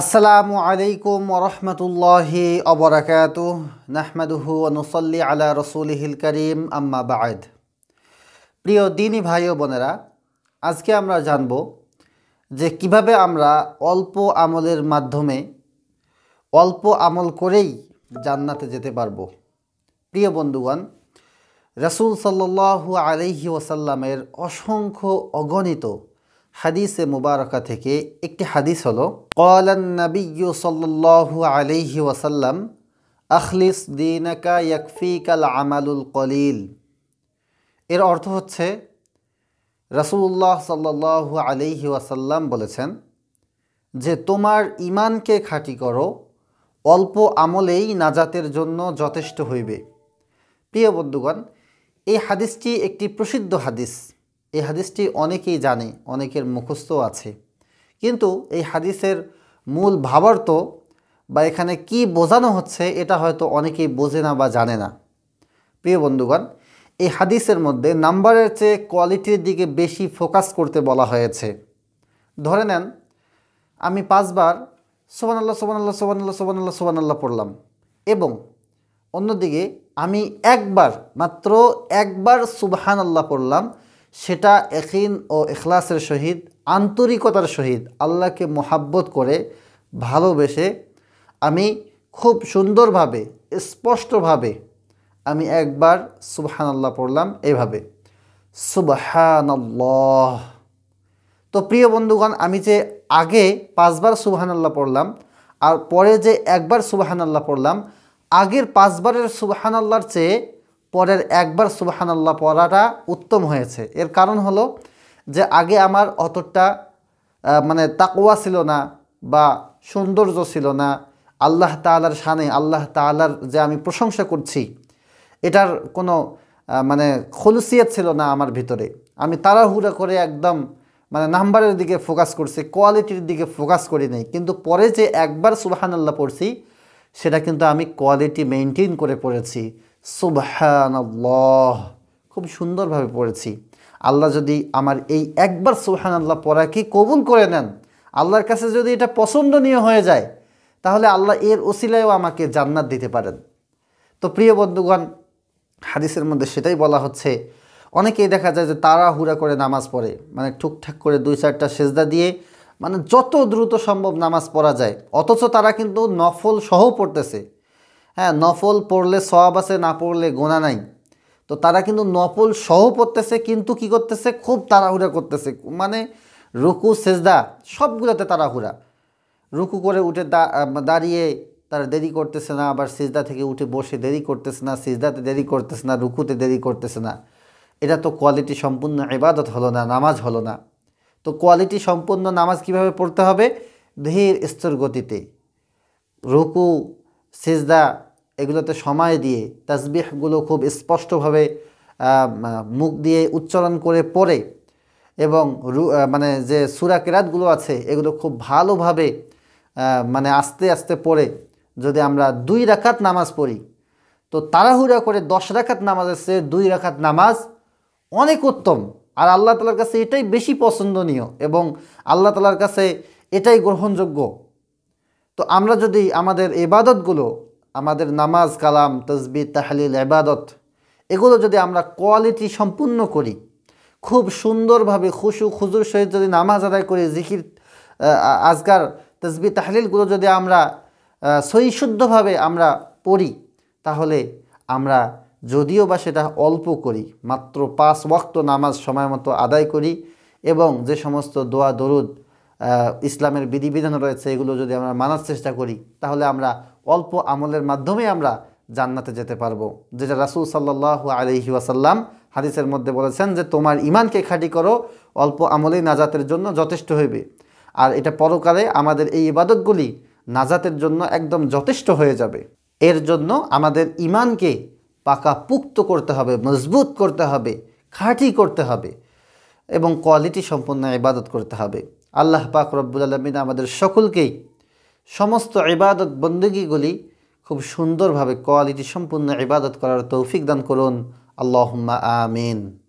আসসালামু আলাইকুম ওরহমতুল্লাহি অবরাকাত নাহমাদুহু অনুসল্লি আলা রসুল হিল করিম আম্মা বায়দ প্রিয় দিনী ভাই ও বোনেরা আজকে আমরা জানব যে কিভাবে আমরা অল্প আমলের মাধ্যমে অল্প আমল করেই জান্নাতে যেতে পারবো প্রিয় বন্ধুগণ রসুল সাল্লু আলহি ওসাল্লামের অসংখ্য অগণিত হাদিসে মুবারকা থেকে একটি হাদিস হল কলানবী সাল্লাহ আলহি ওয়াসাল্লাম আখলিস দিনাকা কাল আমালুল কলিল এর অর্থ হচ্ছে রসুল্লাহ সাল্লাহ আলহি ওয়াসাল্লাম বলেছেন যে তোমার ইমানকে খাঁটি করো অল্প আমলেই নাজাতের জন্য যথেষ্ট হইবে প্রিয় বন্ধুগণ এই হাদিসটি একটি প্রসিদ্ধ হাদিস এই হাদিসটি অনেকেই জানে অনেকের মুখস্থ আছে কিন্তু এই হাদিসের মূল ভাবার্থ বা এখানে কি বোঝানো হচ্ছে এটা হয়তো অনেকেই বোঝে না বা জানে না প্রিয় বন্ধুগণ এই হাদিসের মধ্যে নাম্বারের চেয়ে কোয়ালিটির দিকে বেশি ফোকাস করতে বলা হয়েছে ধরে নেন আমি পাঁচবার সোবানাল্লাহ সোবানাল্লাহ সোবানাল্লাহ সোবানাল্লাহ সোবানাল্লাহ পড়লাম এবং অন্যদিকে আমি একবার মাত্র একবার সুবহান আল্লাহ পড়লাম সেটা একিন ও এখলাসের সহিত আন্তরিকতার সহিত আল্লাহকে মোহাব্বত করে ভালোবেসে আমি খুব সুন্দরভাবে স্পষ্টভাবে আমি একবার সুবহানাল্লাহ পড়লাম এভাবে সুবহানাল্লাহ তো প্রিয় বন্ধুগণ আমি যে আগে পাঁচবার সুবহানাল্লাহ পড়লাম আর পরে যে একবার সুবহানাল্লাহ পড়লাম আগের পাঁচবারের সুবহানাল্লাহর চেয়ে পরের একবার সুবাহানাল্লাহ পড়াটা উত্তম হয়েছে এর কারণ হলো যে আগে আমার অতটা মানে তাকুয়া ছিল না বা সৌন্দর্য ছিল না আল্লাহ তালার সানে আল্লাহ তালার যে আমি প্রশংসা করছি এটার কোনো মানে খলুসিয়াত ছিল না আমার ভিতরে আমি তাড়াহুড়া করে একদম মানে নাম্বারের দিকে ফোকাস করছি কোয়ালিটির দিকে ফোকাস করি নাই কিন্তু পরে যে একবার সুবাহানাল্লাহ পড়ছি সেটা কিন্তু আমি কোয়ালিটি মেনটেন করে পড়েছি সুবহান আল্লাহ খুব সুন্দরভাবে পড়েছি আল্লাহ যদি আমার এই একবার সুবহান আল্লাহ পড়া কি কবুল করে নেন আল্লাহর কাছে যদি এটা পছন্দনীয় হয়ে যায় তাহলে আল্লাহ এর ওসিলায়ও আমাকে জান্নাত দিতে পারেন তো প্রিয় বন্ধুগণ হাদিসের মধ্যে সেটাই বলা হচ্ছে অনেকেই দেখা যায় যে তারা হুরা করে নামাজ পড়ে মানে ঠুকঠাক করে দুই চারটা সেজদা দিয়ে মানে যত দ্রুত সম্ভব নামাজ পড়া যায় অথচ তারা কিন্তু নফল সহ পড়তেছে হ্যাঁ নফল পড়লে সব আছে না পড়লে গোনা নাই তো তারা কিন্তু নফল সহ পড়তেছে কিন্তু কি করতেছে খুব তাড়াহুড়া করতেছে মানে রুকু সেজদা সবগুলোতে তাড়াহুড়া রুকু করে উঠে দাঁড়িয়ে তারা দেরি করতেছে না আবার সিজদা থেকে উঠে বসে দেরি করতেছে না সিজদাতে দেরি করতেছে না রুকুতে দেরি করতেছে না এটা তো কোয়ালিটি সম্পূর্ণ ইবাদত হলো না নামাজ হলো না তো কোয়ালিটি সম্পূর্ণ নামাজ কিভাবে পড়তে হবে ধীর স্তর গতিতে রুকু সিজদা এগুলোতে সময় দিয়ে তাজবিহগুলো খুব স্পষ্টভাবে মুখ দিয়ে উচ্চারণ করে পড়ে এবং মানে যে সুরা কেরাতগুলো আছে এগুলো খুব ভালোভাবে মানে আস্তে আস্তে পড়ে যদি আমরা দুই রাখাত নামাজ পড়ি তো তাড়াহুড়া করে দশ রাখাত নামাজ আছে দুই রাখাত নামাজ অনেক উত্তম আর আল্লাহ তালার কাছে এটাই বেশি পছন্দনীয় এবং আল্লাহ তালার কাছে এটাই গ্রহণযোগ্য তো আমরা যদি আমাদের এবাদতগুলো আমাদের নামাজ কালাম তসবি তাহালিল এবাদত এগুলো যদি আমরা কোয়ালিটি সম্পূর্ণ করি খুব সুন্দরভাবে খুশু খুজুর সহিত যদি নামাজ আদায় করি জিকির আজকার তসবি তাহলিলগুলো যদি আমরা সহিশুদ্ধভাবে আমরা পড়ি তাহলে আমরা যদিও বা সেটা অল্প করি মাত্র পাঁচ ওয়াক্ত নামাজ সময় মতো আদায় করি এবং যে সমস্ত দোয়া দরুদ ইসলামের বিধিবিধান রয়েছে এগুলো যদি আমরা মানার চেষ্টা করি তাহলে আমরা অল্প আমলের মাধ্যমে আমরা জান্নাতে যেতে পারবো যেটা রাসুল সাল্লাহ আলহি ওয়াসাল্লাম হাদিসের মধ্যে বলেছেন যে তোমার ইমানকে খাঁটি করো অল্প আমলেই নাজাতের জন্য যথেষ্ট হইবে আর এটা পরকালে আমাদের এই ইবাদতগুলি নাজাতের জন্য একদম যথেষ্ট হয়ে যাবে এর জন্য আমাদের ইমানকে পাকা পুক্ত করতে হবে মজবুত করতে হবে খাঁটি করতে হবে এবং কোয়ালিটি সম্পন্ন ইবাদত করতে হবে আল্লাহ পাক রব্বুল আলমিন আমাদের সকলকেই সমস্ত ইবাদত বন্দীগুলি খুব সুন্দরভাবে কোয়ালিটি সম্পন্ন ইবাদত করার তৌফিক দান করুন আল্লাহ আমিন